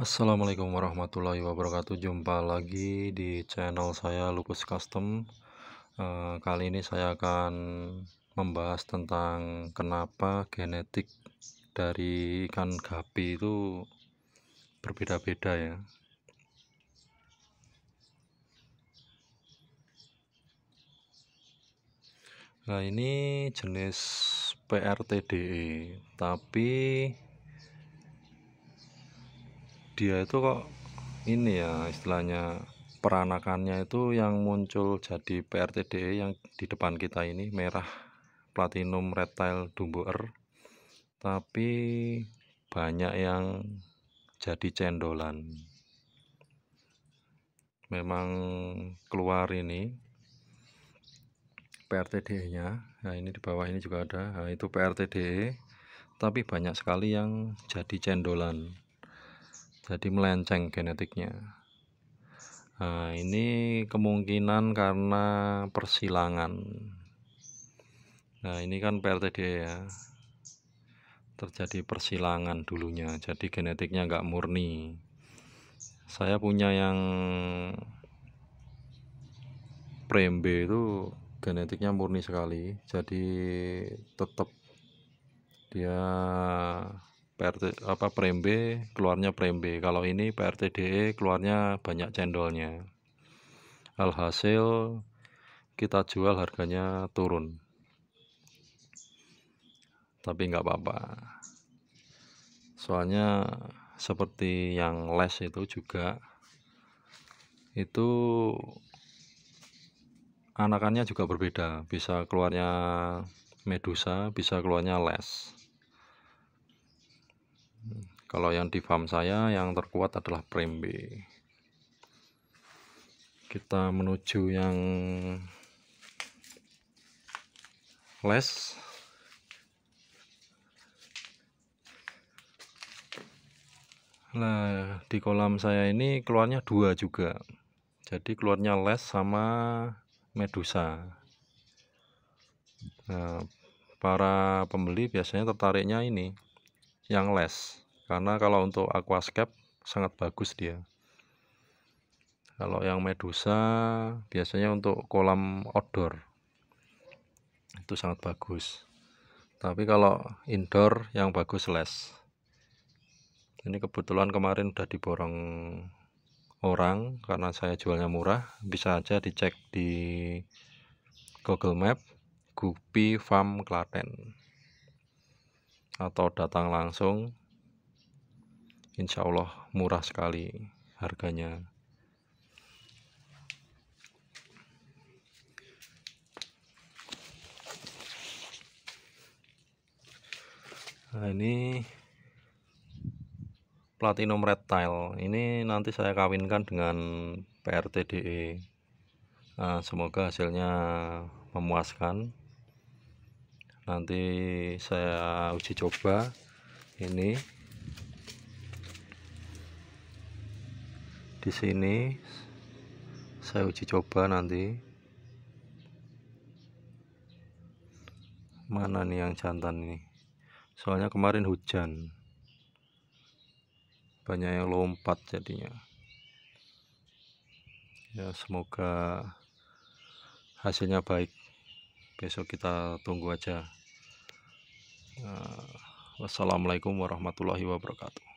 Assalamualaikum warahmatullahi wabarakatuh Jumpa lagi di channel saya Lukus Custom eh, Kali ini saya akan membahas tentang Kenapa genetik dari ikan gapi itu berbeda-beda ya Nah ini jenis PRTDE Tapi dia itu kok ini ya istilahnya peranakannya itu yang muncul jadi PRTDE yang di depan kita ini merah platinum retail dumboer tapi banyak yang jadi cendolan memang keluar ini PRTDE nya nah ini di bawah ini juga ada nah, itu PRTDE tapi banyak sekali yang jadi cendolan jadi melenceng genetiknya nah ini kemungkinan karena persilangan nah ini kan PRTD ya terjadi persilangan dulunya jadi genetiknya nggak murni saya punya yang prembe itu genetiknya murni sekali jadi tetap dia PRT apa prem keluarnya prem kalau ini PRTDE keluarnya banyak cendolnya alhasil kita jual harganya turun tapi nggak apa-apa soalnya seperti yang les itu juga itu anakannya juga berbeda bisa keluarnya medusa bisa keluarnya les kalau yang di farm saya yang terkuat adalah prembe. Kita menuju yang les. Nah, di kolam saya ini keluarnya dua juga. Jadi keluarnya les sama medusa. Nah, para pembeli biasanya tertariknya ini yang less karena kalau untuk aquascape sangat bagus dia kalau yang medusa biasanya untuk kolam outdoor itu sangat bagus tapi kalau indoor yang bagus less ini kebetulan kemarin udah diborong orang karena saya jualnya murah bisa aja dicek di Google Map Gupi Farm Klaten atau datang langsung insya Allah murah sekali harganya nah ini platinum red tile ini nanti saya kawinkan dengan PRTDE nah, semoga hasilnya memuaskan nanti saya uji coba ini di sini saya uji coba nanti mana nih yang jantan ini soalnya kemarin hujan banyak yang lompat jadinya ya semoga hasilnya baik besok kita tunggu aja eh, wassalamualaikum warahmatullahi wabarakatuh